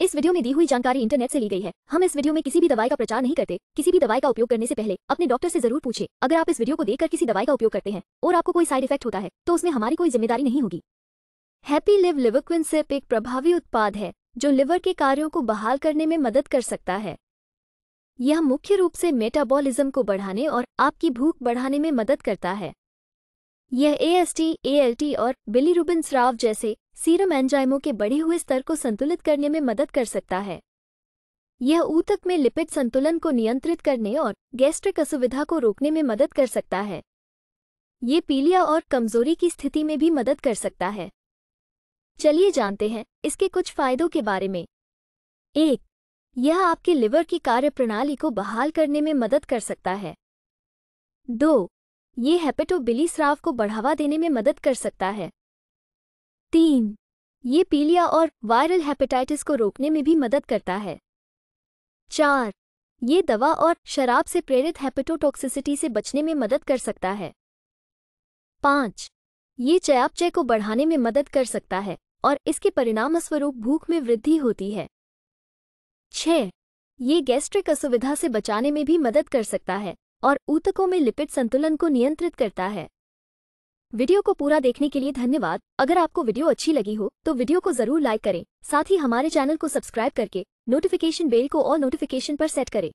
इस वीडियो में दी हुई जानकारी इंटरनेट से ली गई है हम इस वीडियो में किसी भी दवाई का प्रचार नहीं करते किसी भी दवाई का उपयोग करने से पहले अपने डॉक्टर से जरूर पूछे अगर आप इस वीडियो को देखकर किसी दवाई का उपयोग करते हैं और आपको कोई साइड इफेक्ट होता है तो उसमें हमारी कोई जिम्मेदारी नहीं होगी हैप्पी लिव सिप एक प्रभावी उत्पाद है जो लिवर के कार्यों को बहाल करने में मदद कर सकता है यह मुख्य रूप से मेटाबॉलिज्म को बढ़ाने और आपकी भूख बढ़ाने में मदद करता है यह एएसटी, एएलटी और बिलीरुबिन स्राव जैसे सीरम एंजाइमों के बढ़े हुए स्तर को संतुलित करने में मदद कर सकता है यह ऊतक में लिपिड संतुलन को नियंत्रित करने और गैस्ट्रिक असुविधा को रोकने में मदद कर सकता है ये पीलिया और कमजोरी की स्थिति में भी मदद कर सकता है चलिए जानते हैं इसके कुछ फायदों के बारे में एक यह आपके लिवर की कार्यप्रणाली को बहाल करने में मदद कर सकता है दो ये हेपेटोबिली स्राव को बढ़ावा देने में मदद कर सकता है तीन ये पीलिया और वायरल हेपेटाइटिस को रोकने में भी मदद करता है चार ये दवा और शराब से प्रेरित हेपेटोटॉक्सिसिटी से बचने में मदद कर सकता है पाँच ये चयापचय को बढ़ाने में मदद कर सकता है और इसके परिणामस्वरूप भूख में वृद्धि होती है छ ये गैस्ट्रिक असुविधा से बचाने में भी मदद कर सकता है और ऊतकों में लिपिड संतुलन को नियंत्रित करता है वीडियो को पूरा देखने के लिए धन्यवाद अगर आपको वीडियो अच्छी लगी हो तो वीडियो को जरूर लाइक करें साथ ही हमारे चैनल को सब्सक्राइब करके नोटिफिकेशन बेल को और नोटिफिकेशन पर सेट करें